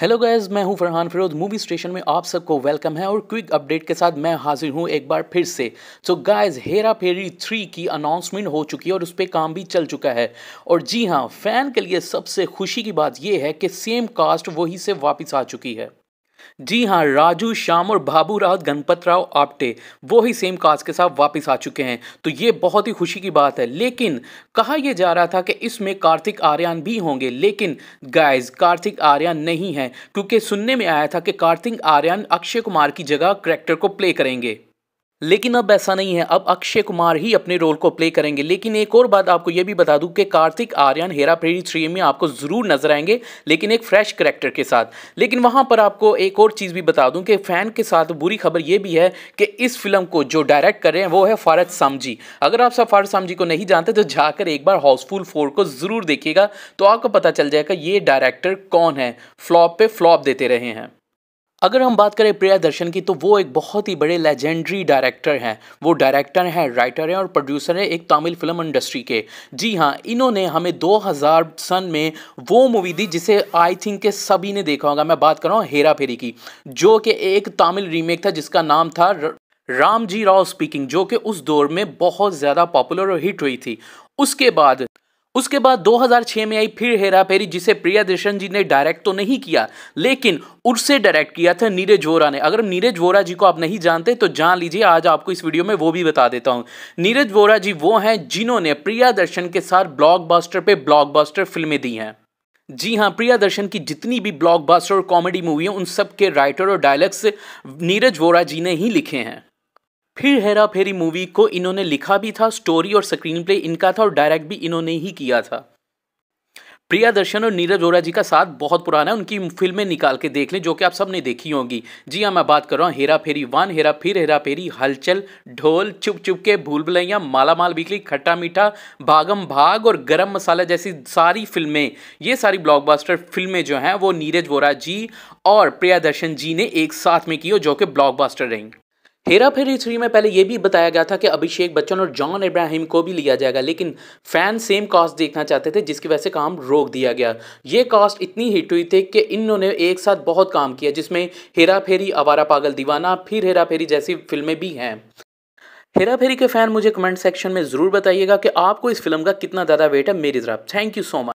hello guys मैं हूं Farhan Firoz movie station में आप सबको वेलकम है और क्विक अपडेट के साथ मैं हाजिर हूं एक बार फिर से तो गायज हेरा फेरी थ्री की अनाउंसमेंट हो चुकी है और उस पर काम भी चल चुका है और जी हाँ फैन के लिए सबसे खुशी की बात यह है कि सेम कास्ट वही से वापस आ चुकी है जी हाँ राजू श्याम और बाबू राउत गणपत राव आपटे वो ही सेम कास्ट के साथ वापस आ चुके हैं तो ये बहुत ही खुशी की बात है लेकिन कहा यह जा रहा था कि इसमें कार्तिक आर्यन भी होंगे लेकिन गाइस कार्तिक आर्यन नहीं है क्योंकि सुनने में आया था कि कार्तिक आर्यन अक्षय कुमार की जगह करेक्टर को प्ले करेंगे लेकिन अब ऐसा नहीं है अब अक्षय कुमार ही अपने रोल को प्ले करेंगे लेकिन एक और बात आपको यह भी बता दूं कि कार्तिक आर्यन हेरा फेरी थ्री में आपको ज़रूर नजर आएंगे लेकिन एक फ्रेश करेक्टर के साथ लेकिन वहां पर आपको एक और चीज़ भी बता दूं कि फ़ैन के साथ बुरी खबर यह भी है कि इस फिल्म को जो डायरेक्ट कर रहे हैं वो है फारद सामजी अगर आप सब सामजी को नहीं जानते तो जाकर एक बार हाउसफुल फोर को ज़रूर देखिएगा तो आपको पता चल जाएगा ये डायरेक्टर कौन है फ्लॉप पे फ्लॉप देते रहे हैं अगर हम बात करें प्रिया दर्शन की तो वो एक बहुत ही बड़े लेजेंडरी डायरेक्टर हैं वो डायरेक्टर हैं राइटर हैं और प्रोड्यूसर हैं एक तमिल फिल्म इंडस्ट्री के जी हाँ इन्होंने हमें 2000 सन में वो मूवी दी जिसे आई थिंक के सभी ने देखा होगा मैं बात कर रहा हूँ हेरा फेरी की जो कि एक तमिल रीमेक था जिसका नाम था राम जी राव स्पीकिंग जो कि उस दौर में बहुत ज़्यादा पॉपुलर और हिट हुई थी उसके बाद उसके बाद 2006 में आई फिर हेरा फेरी जिसे प्रिया दर्शन जी ने डायरेक्ट तो नहीं किया लेकिन उससे डायरेक्ट किया था नीरज वोरा ने अगर नीरज वोरा जी को आप नहीं जानते तो जान लीजिए आज आपको इस वीडियो में वो भी बता देता हूँ नीरज वोरा जी वो हैं जिन्होंने प्रिया दर्शन के साथ ब्लॉकबस्टर पे ब्लॉकबस्टर फिल्में दी हैं जी हाँ प्रिया दर्शन की जितनी भी ब्लॉकबस्टर और कॉमेडी मूवी हैं उन सब के राइटर और डायलॉग्स नीरज वोरा जी ने ही लिखे हैं फिर हेरा फेरी मूवी को इन्होंने लिखा भी था स्टोरी और स्क्रीन प्ले इनका था और डायरेक्ट भी इन्होंने ही किया था प्रिया दर्शन और नीरज ओरा जी का साथ बहुत पुराना है उनकी फिल्में निकाल के देख लें जो कि आप सबने देखी होंगी जी हाँ मैं बात कर रहा हूँ हेरा फेरी वन हेरा फिर हेरा फेरी हलचल ढोल चुप चुप के भूल भलैया माला माल बिकली खट्टा मीठा भागम भाग और गरम मसाला जैसी सारी फिल्में ये सारी ब्लॉकबस्टर फिल्में जो हैं वो नीरज वोरा जी और प्रिया दर्शन जी ने एक साथ में की हो जो कि ब्लॉकबास्टर रहीं हेरा फेरी थ्री में पहले यह भी बताया गया था कि अभिषेक बच्चन और जॉन इब्राहिम को भी लिया जाएगा लेकिन फैन सेम कास्ट देखना चाहते थे जिसकी वजह से काम रोक दिया गया ये कास्ट इतनी हिट हुई थी कि इन्होंने एक साथ बहुत काम किया जिसमें हेरा फेरी आवारा पागल दीवाना फिर हेरा फेरी जैसी फिल्में भी हैं हेरा फेरी के फैन मुझे कमेंट सेक्शन में ज़रूर बताइएगा कि आपको इस फिल्म का कितना ज़्यादा वेट है मेरी तरफ थैंक यू सो मच